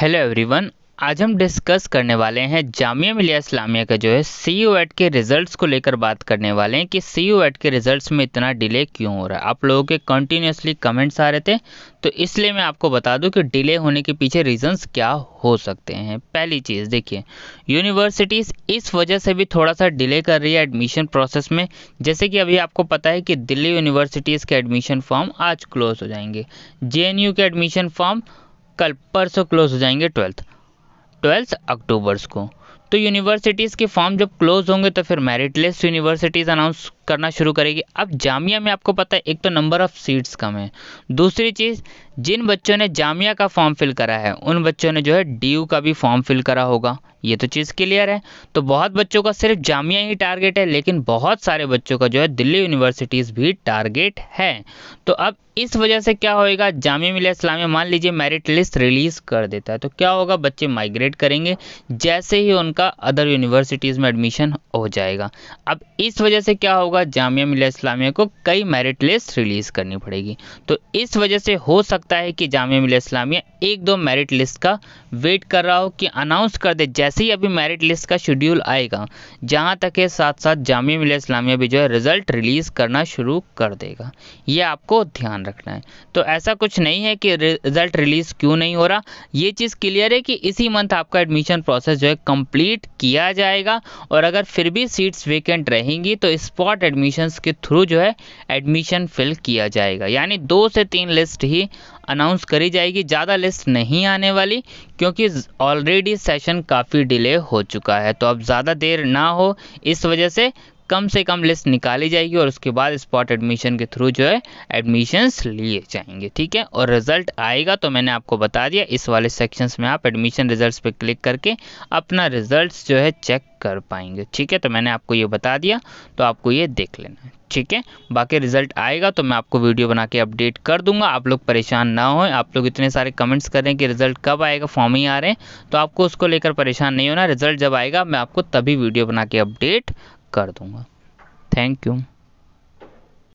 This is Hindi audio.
हेलो एवरीवन आज हम डिस्कस करने वाले हैं जामिया मिलिया इस्लामिया का जो है सी यू एट के रिजल्ट्स को लेकर बात करने वाले हैं कि सी यू एट के रिजल्ट्स में इतना डिले क्यों हो रहा है आप लोगों के कंटिन्यूसली कमेंट्स आ रहे थे तो इसलिए मैं आपको बता दूं कि डिले होने के पीछे रीजंस क्या हो सकते हैं पहली चीज़ देखिए यूनिवर्सिटीज़ इस वजह से भी थोड़ा सा डिले कर रही है एडमिशन प्रोसेस में जैसे कि अभी आपको पता है कि दिल्ली यूनिवर्सिटीज़ के एडमिशन फॉर्म आज क्लोज हो जाएंगे जे के एडमिशन फॉर्म कल परसों क्लोज हो जाएंगे ट्वेल्थ ट्वेल्थ अक्टूबर्स को तो यूनिवर्सिटीज़ के फॉर्म जब क्लोज होंगे तो फिर मेरिट लिस्ट यूनिवर्सिटीज़ अनाउंस करना शुरू करेगी अब जामिया में आपको पता है एक तो नंबर ऑफ सीट्स कम है दूसरी चीज़ जिन बच्चों ने जामिया का फॉर्म फिल करा है उन बच्चों ने जो है डी का भी फॉर्म फिल करा होगा ये तो चीज़ क्लियर है तो बहुत बच्चों का सिर्फ जामिया ही टारगेट है लेकिन बहुत सारे बच्चों का जो है दिल्ली यूनिवर्सिटीज़ भी टारगेट है तो अब इस वजह से क्या होएगा जामिया मिलिया इस्लामिया मान लीजिए मेरिट लिस्ट रिलीज़ कर देता है तो क्या होगा बच्चे माइग्रेट करेंगे जैसे ही उनका अदर यूनिवर्सिटीज़ में एडमिशन हो जाएगा अब इस वजह से क्या होगा बाद जामिया मिलिया इस्लामिया को कई मेरिट लिस्ट रिलीज़ करनी पड़ेगी तो इस वजह से हो सकता है कि जामिया मिलिया इस्लामिया एक दो मेरिट लिस्ट का वेट कर रहा हो कि अनाउंस कर दे जैसे ही अभी मेरिट लिस्ट का शेड्यूल आएगा जहाँ तक है साथ साथ जामिया मिलिया इस्लामिया भी जो है रिज़ल्ट रिलीज़ करना शुरू कर देगा ये आपको ध्यान रखना है तो ऐसा कुछ नहीं है कि रिज़ल्ट रिलीज़ क्यों नहीं हो रहा ये चीज़ क्लियर है कि इसी मंथ आपका एडमिशन प्रोसेस जो है कम्प्लीट किया जाएगा और अगर फिर भी सीट्स वेकेंट रहेंगी तो स्पॉट एडमिशन्स के थ्रू जो है एडमिशन फिल किया जाएगा यानी दो से तीन लिस्ट ही अनाउंस करी जाएगी ज़्यादा लिस्ट नहीं आने वाली क्योंकि ऑलरेडी सेशन काफ़ी डिले हो चुका है तो अब ज़्यादा देर ना हो इस वजह से कम से कम लिस्ट निकाली जाएगी और उसके बाद स्पॉट एडमिशन के थ्रू जो है एडमिशन्स लिए जाएंगे ठीक है और रिजल्ट आएगा तो मैंने आपको बता दिया इस वाले सेक्शंस में आप एडमिशन रिजल्ट पर क्लिक करके अपना रिजल्ट जो है चेक कर पाएंगे ठीक है तो मैंने आपको ये बता दिया तो आपको ये देख लेना है ठीक है बाकी रिजल्ट आएगा तो मैं आपको वीडियो बना के अपडेट कर दूंगा आप लोग परेशान ना हो आप लोग इतने सारे कमेंट्स कर रहे हैं कि रिजल्ट कब आएगा फॉर्म ही आ रहे हैं तो आपको उसको लेकर परेशान नहीं होना रिजल्ट जब आएगा मैं आपको तभी वीडियो बना के अपडेट कर दूँगा थैंक यू